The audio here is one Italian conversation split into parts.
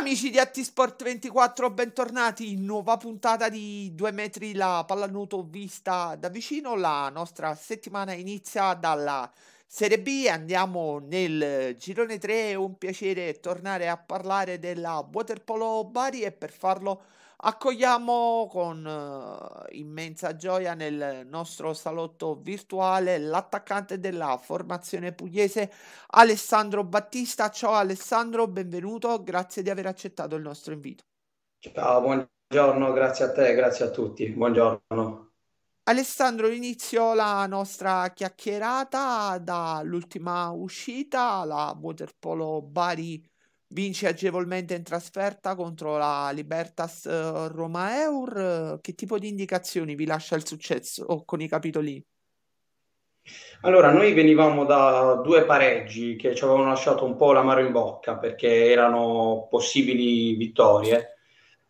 Amici di Attisport24, bentornati in nuova puntata di 2 metri la pallanuoto vista da vicino. La nostra settimana inizia dalla Serie B, andiamo nel girone 3, è un piacere tornare a parlare della Waterpolo Bari e per farlo Accogliamo con uh, immensa gioia nel nostro salotto virtuale l'attaccante della formazione pugliese Alessandro Battista. Ciao Alessandro, benvenuto, grazie di aver accettato il nostro invito. Ciao, buongiorno, grazie a te, grazie a tutti, buongiorno. Alessandro, inizio la nostra chiacchierata dall'ultima uscita, la Waterpolo Bari Vince agevolmente in trasferta contro la Libertas uh, Roma Eur. Che tipo di indicazioni vi lascia il successo con i capitoli? Allora, noi venivamo da due pareggi che ci avevano lasciato un po' l'amaro in bocca perché erano possibili vittorie.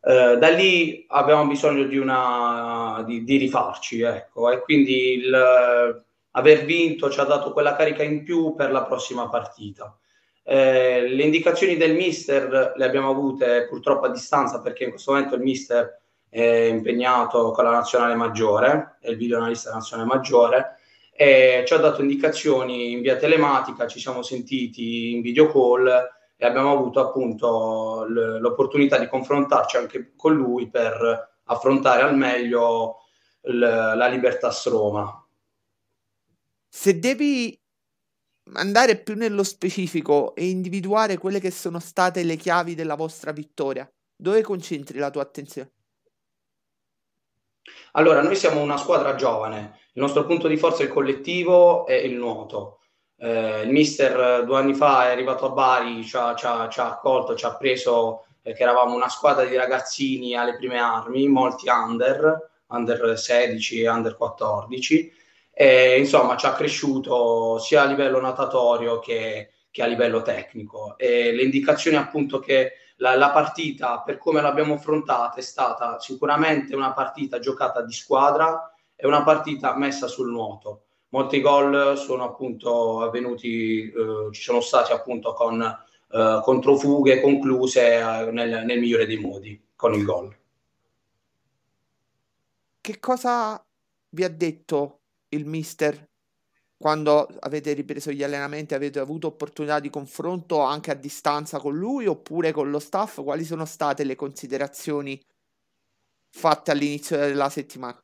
Eh, da lì avevamo bisogno di, una, di, di rifarci, ecco, e quindi il, eh, aver vinto ci ha dato quella carica in più per la prossima partita. Eh, le indicazioni del mister le abbiamo avute purtroppo a distanza perché in questo momento il mister è impegnato con la nazionale maggiore, è il videoanalista nazionale maggiore, e ci ha dato indicazioni in via telematica, ci siamo sentiti in video call e abbiamo avuto appunto l'opportunità di confrontarci anche con lui per affrontare al meglio la Libertas Roma. Se devi andare più nello specifico e individuare quelle che sono state le chiavi della vostra vittoria. Dove concentri la tua attenzione? Allora, noi siamo una squadra giovane, il nostro punto di forza è il collettivo e il nuoto. Eh, il mister eh, due anni fa è arrivato a Bari, ci ha, ci ha, ci ha accolto, ci ha preso perché eh, eravamo una squadra di ragazzini alle prime armi, molti under, under 16 e under 14 e, insomma, ci ha cresciuto sia a livello natatorio che, che a livello tecnico. E le indicazioni appunto che la, la, partita, per come l'abbiamo affrontata, è stata sicuramente una partita giocata di squadra e una partita messa sul nuoto. Molti gol sono appunto avvenuti, eh, ci sono stati appunto con eh, controfughe concluse eh, nel, nel migliore dei modi, con il gol. Che cosa vi ha detto il mister quando avete ripreso gli allenamenti avete avuto opportunità di confronto anche a distanza con lui oppure con lo staff? Quali sono state le considerazioni fatte all'inizio della settimana?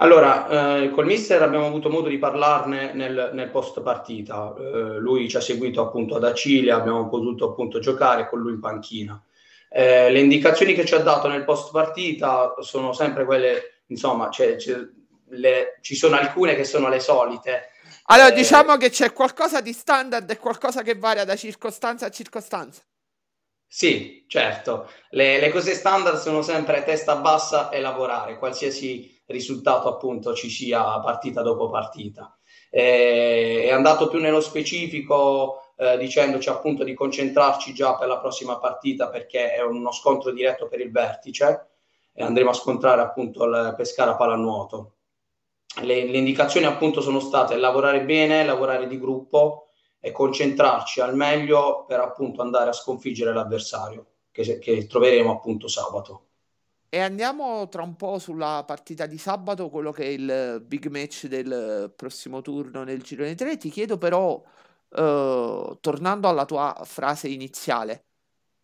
Allora, eh, col mister abbiamo avuto modo di parlarne nel, nel post partita. Eh, lui ci ha seguito appunto ad Acilia, abbiamo potuto appunto giocare con lui in panchina. Eh, le indicazioni che ci ha dato nel post partita sono sempre quelle, insomma, cioè, c'è le, ci sono alcune che sono le solite. Allora, eh, diciamo che c'è qualcosa di standard e qualcosa che varia da circostanza a circostanza. Sì, certo. Le, le cose standard sono sempre testa bassa e lavorare, qualsiasi risultato appunto ci sia partita dopo partita. Eh, è andato più nello specifico eh, dicendoci appunto di concentrarci già per la prossima partita perché è uno scontro diretto per il vertice e andremo a scontrare appunto il Pescara Palanuoto le, le indicazioni appunto sono state lavorare bene, lavorare di gruppo e concentrarci al meglio per appunto andare a sconfiggere l'avversario che, che troveremo appunto sabato. E andiamo tra un po' sulla partita di sabato, quello che è il big match del prossimo turno nel girone 3. Ti chiedo però, eh, tornando alla tua frase iniziale,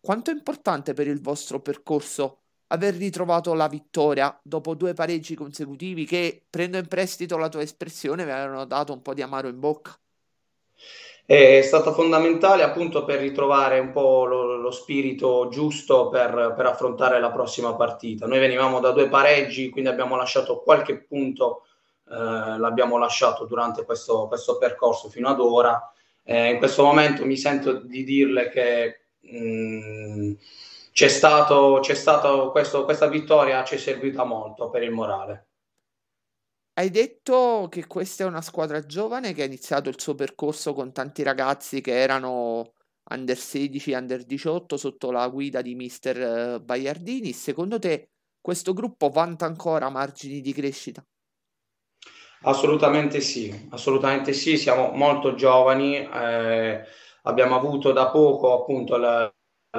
quanto è importante per il vostro percorso aver ritrovato la vittoria dopo due pareggi consecutivi che, prendo in prestito la tua espressione, mi avevano dato un po' di amaro in bocca? È stata fondamentale appunto per ritrovare un po' lo, lo spirito giusto per, per, affrontare la prossima partita. Noi venivamo da due pareggi, quindi abbiamo lasciato qualche punto, eh, l'abbiamo lasciato durante questo, questo, percorso fino ad ora. Eh, in questo momento mi sento di dirle che... Mh, mm, c'è stato, c'è stato questo, questa vittoria ci è servita molto per il morale. Hai detto che questa è una squadra giovane che ha iniziato il suo percorso con tanti ragazzi che erano under 16, under 18 sotto la guida di mister eh, Baiardini. Secondo te questo gruppo vanta ancora margini di crescita? Assolutamente sì, assolutamente sì, siamo molto giovani, eh, abbiamo avuto da poco appunto la,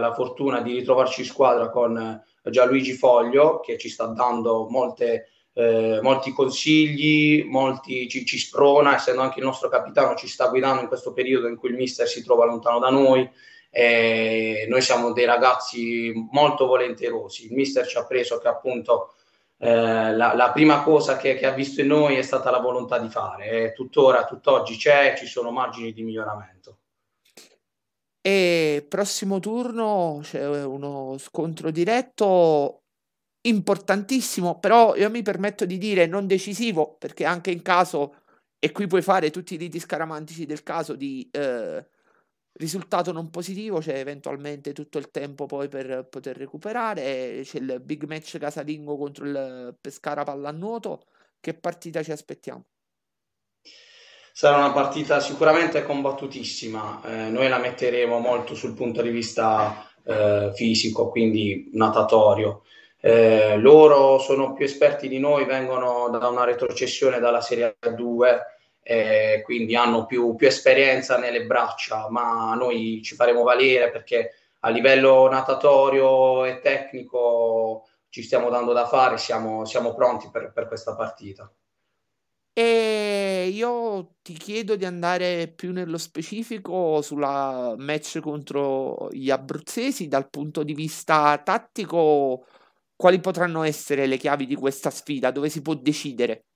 la fortuna di ritrovarci in squadra con eh, Gianluigi Foglio che ci sta dando molte, eh, molti consigli, molti, ci, ci, sprona, essendo anche il nostro capitano ci sta guidando in questo periodo in cui il mister si trova lontano da noi. Eh, noi siamo dei ragazzi molto volenterosi, il mister ci ha preso che appunto eh, la, la, prima cosa che, che, ha visto in noi è stata la volontà di fare e tuttora, tutt'oggi c'è, ci sono margini di miglioramento. E prossimo turno c'è uno scontro diretto importantissimo, però io mi permetto di dire non decisivo, perché anche in caso, e qui puoi fare tutti i riti scaramantici del caso di eh, risultato non positivo, c'è eventualmente tutto il tempo poi per poter recuperare, c'è il big match casalingo contro il Pescara Pallanuoto, che partita ci aspettiamo? sarà una partita sicuramente combattutissima, eh, noi la metteremo molto sul punto di vista eh, fisico, quindi natatorio. Eh, loro sono più esperti di noi, vengono da una retrocessione dalla Serie a 2, eh, quindi hanno più, più, esperienza nelle braccia, ma noi ci faremo valere perché a livello natatorio e tecnico ci stiamo dando da fare, siamo, siamo pronti per, per questa partita. E io ti chiedo di andare più nello specifico sulla match contro gli abruzzesi dal punto di vista tattico, quali potranno essere le chiavi di questa sfida, dove si può decidere?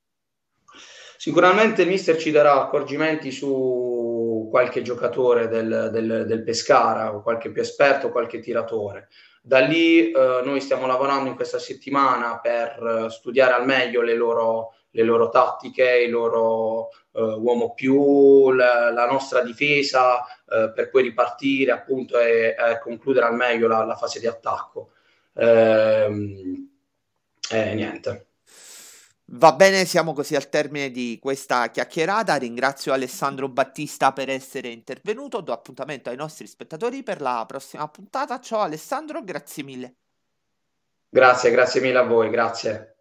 Sicuramente il mister ci darà accorgimenti su qualche giocatore del, del, del Pescara, qualche più esperto, qualche tiratore. Da lì eh, noi stiamo lavorando in questa settimana per eh, studiare al meglio le loro le loro tattiche, il loro eh, uomo più, la, la nostra difesa eh, per poi ripartire appunto e, e concludere al meglio la, la fase di attacco. Ehm, e, eh, niente. Va bene, siamo così al termine di questa chiacchierata. Ringrazio Alessandro Battista per essere intervenuto. Do appuntamento ai nostri spettatori per la prossima puntata. Ciao Alessandro, grazie mille. Grazie, grazie mille a voi, grazie.